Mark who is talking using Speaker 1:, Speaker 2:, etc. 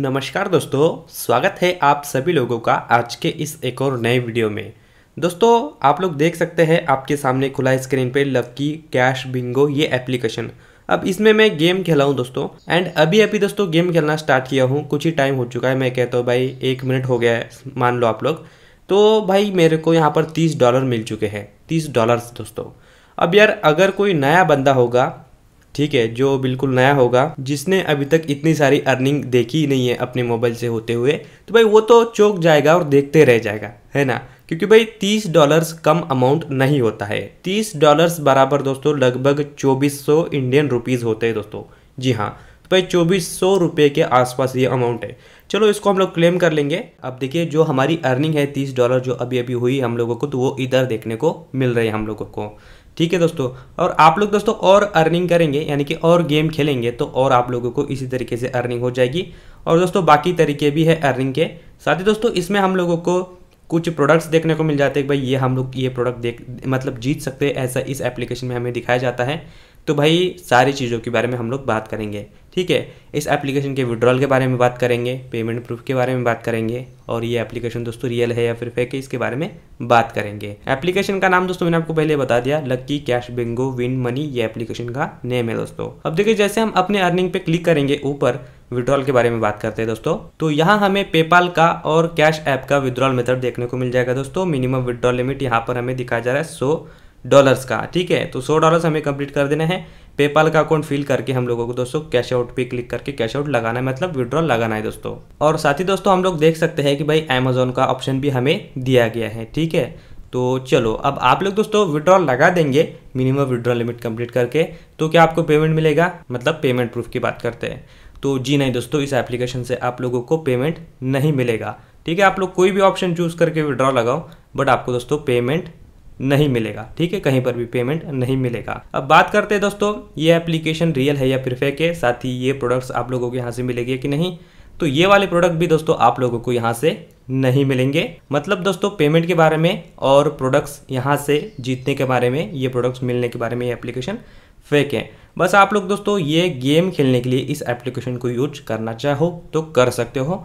Speaker 1: नमस्कार दोस्तों स्वागत है आप सभी लोगों का आज के इस एक और नए वीडियो में दोस्तों आप लोग देख सकते हैं आपके सामने खुला स्क्रीन पे लक्की कैश बिंगो ये एप्लीकेशन अब इसमें मैं गेम खेला हूँ दोस्तों एंड अभी अभी दोस्तों गेम खेलना स्टार्ट किया हूँ कुछ ही टाइम हो चुका है मैं कहता हूँ भाई एक मिनट हो गया है मान लो आप लोग तो भाई मेरे को यहाँ पर तीस डॉलर मिल चुके हैं तीस डॉलर दोस्तों अब यार अगर कोई नया बंदा होगा ठीक है जो बिल्कुल नया होगा जिसने अभी तक इतनी सारी अर्निंग देखी ही नहीं है अपने मोबाइल से होते हुए तो भाई वो तो चौक जाएगा और देखते रह जाएगा है ना क्योंकि भाई तीस डॉलर्स कम अमाउंट नहीं होता है तीस डॉलर्स बराबर दोस्तों लगभग चौबीस सौ इंडियन रुपीज़ होते हैं दोस्तों जी हाँ तो भाई चौबीस सौ रुपये के आसपास ये अमाउंट है चलो इसको हम लोग क्लेम कर लेंगे अब देखिए जो हमारी अर्निंग है तीस डॉलर जो अभी अभी हुई हम लोगों को तो वो इधर देखने को मिल रही है हम लोगों को ठीक है दोस्तों और आप लोग दोस्तों और अर्निंग करेंगे यानी कि और गेम खेलेंगे तो और आप लोगों को इसी तरीके से अर्निंग हो जाएगी और दोस्तों बाकी तरीके भी है अर्निंग के साथ ही दोस्तों इसमें हम लोगों को कुछ प्रोडक्ट्स देखने को मिल जाते हैं भाई ये हम लोग ये प्रोडक्ट देख मतलब जीत सकते हैं ऐसा इस एप्लीकेशन में हमें दिखाया जाता है तो भाई सारी चीज़ों के बारे में हम लोग बात करेंगे ठीक है इस एप्लीकेशन के विड्रॉल के बारे में बात करेंगे पेमेंट प्रूफ के बारे में बात करेंगे और ये एप्लीकेशन दोस्तों रियल है या फिर फेक है इसके बारे में बात करेंगे एप्लीकेशन का नाम दोस्तों मैंने आपको पहले बता दिया lucky cash bingo win money ये एप्लीकेशन का नेम है दोस्तों अब देखिए जैसे हम अपने अर्निंग पे क्लिक करेंगे ऊपर विड्रॉल के बारे में बात करते हैं दोस्तों तो यहाँ हमें पेपाल का और कैश ऐप का विद्रॉल मेथड देखने को मिल जाएगा दोस्तों मिनिमम विड्रॉल लिमिट यहाँ पर हमें दिखाया जा रहा है सो डॉलर्स का ठीक है तो सौ डॉलर्स हमें कंप्लीट कर देना है पेपाल का अकाउंट फिल करके हम लोगों को दोस्तों कैश आउट पे क्लिक करके कैश आउट लगाना है मतलब विड्रॉल लगाना है दोस्तों और साथ ही दोस्तों हम लोग देख सकते हैं कि भाई अमेजोन का ऑप्शन भी हमें दिया गया है ठीक है तो चलो अब आप लोग दोस्तों विड्रॉल लगा देंगे मिनिमम विड्रॉल लिमिट कंप्लीट करके तो क्या आपको पेमेंट मिलेगा मतलब पेमेंट प्रूफ की बात करते हैं तो जी नहीं दोस्तों इस एप्लीकेशन से आप लोगों को पेमेंट नहीं मिलेगा ठीक है आप लोग कोई भी ऑप्शन चूज़ करके विड्रॉ लगाओ बट आपको दोस्तों पेमेंट नहीं मिलेगा ठीक है कहीं पर भी पेमेंट नहीं मिलेगा अब बात करते हैं दोस्तों ये एप्लीकेशन रियल है या फिर फेक है साथ ही ये प्रोडक्ट्स आप लोगों को यहाँ से मिलेगी कि नहीं तो ये वाले प्रोडक्ट भी दोस्तों आप लोगों को यहाँ से नहीं मिलेंगे मतलब दोस्तों पेमेंट के बारे में और प्रोडक्ट्स यहाँ से जीतने के बारे में ये प्रोडक्ट्स मिलने के बारे में ये एप्लीकेशन फेक है बस आप लोग दोस्तों ये गेम खेलने के लिए इस एप्लीकेशन को यूज करना चाहो तो कर सकते हो